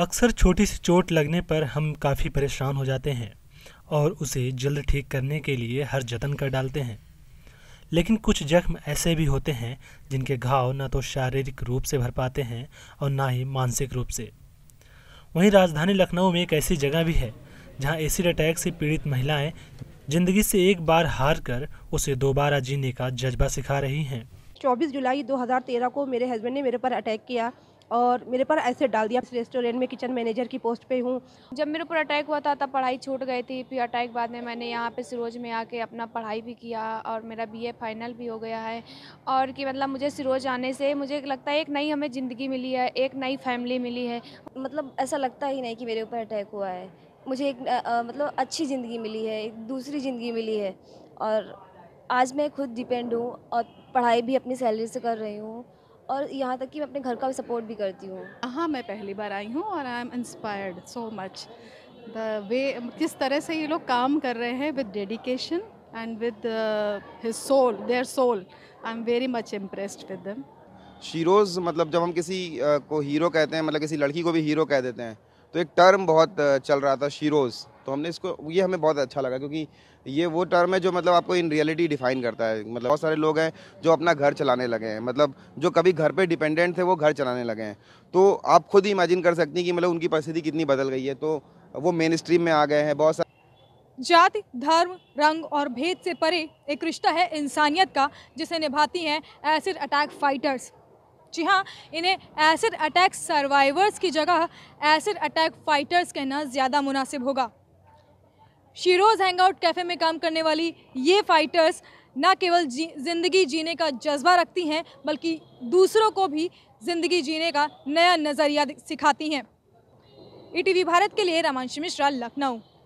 अक्सर छोटी सी चोट लगने पर हम काफ़ी परेशान हो जाते हैं और उसे जल्द ठीक करने के लिए हर जतन कर डालते हैं लेकिन कुछ जख्म ऐसे भी होते हैं जिनके घाव ना तो शारीरिक रूप से भर पाते हैं और ना ही मानसिक रूप से वहीं राजधानी लखनऊ में एक ऐसी जगह भी है जहां एसिड अटैक से पीड़ित महिलाएं जिंदगी से एक बार हार कर उसे दोबारा जीने का जज्बा सिखा रही हैं 24 जुलाई 2013 को मेरे हस्बैंड ने मेरे पर अटैक किया और मेरे पर ऐसे डाल दिया रेस्टोरेंट में किचन मैनेजर की पोस्ट पे हूँ जब मेरे ऊपर अटैक हुआ था तब पढ़ाई छूट गई थी फिर अटैक बाद में मैंने यहाँ पे सिरोज में आके अपना पढ़ाई भी किया और मेरा बीए फाइनल भी हो गया है और कि मतलब मुझे सिरोज आने से मुझे लगता है एक नई हमें ज़िंदगी मिली है एक नई फैमिली मिली है मतलब ऐसा लगता ही नहीं कि मेरे ऊपर अटैक हुआ है मुझे एक आ, मतलब अच्छी ज़िंदगी मिली है एक दूसरी ज़िंदगी मिली है और आज मैं खुद डिपेंड हूँ और पढ़ाई भी अपनी सैलरी से कर रही हूँ और यहाँ तक कि मैं अपने घर का भी सपोर्ट भी करती हूँ हाँ मैं पहली बार आई हूँ और I am inspired so much the way किस तरह से ये लोग काम कर रहे हैं with dedication and with soul their soul I am very much impressed with them sheroes मतलब जब हम किसी uh, को हीरो कहते हैं मतलब किसी लड़की को भी हीरो कह देते हैं तो एक टर्म बहुत चल रहा था शीरोज़ तो हमने इसको ये हमें बहुत अच्छा लगा क्योंकि ये वो टर्म है जो मतलब आपको इन रियलिटी डिफाइन करता है मतलब बहुत सारे लोग हैं जो अपना घर चलाने लगे हैं मतलब जो कभी घर पे डिपेंडेंट थे वो घर चलाने लगे हैं तो आप खुद ही इमेजिन कर सकती हैं कि मतलब उनकी परिस्थिति कितनी बदल गई है तो वो मेन स्ट्रीम में आ गए हैं बहुत सारे जाति धर्म रंग और भेद से परे एक रिश्ता है इंसानियत का जिसे निभाती हैं एसिड अटैक फाइटर्स जी हाँ इन्हें एसिड अटैक सर्वाइवर्स की जगह एसिड अटैक फाइटर्स कहना ज़्यादा मुनासिब होगा शीरोज़ हैंगआउट कैफ़े में काम करने वाली ये फाइटर्स न केवल जी ज़िंदगी जीने का जज्बा रखती हैं बल्कि दूसरों को भी ज़िंदगी जीने का नया नज़रिया सिखाती हैं ई e भारत के लिए रमांश मिश्रा लखनऊ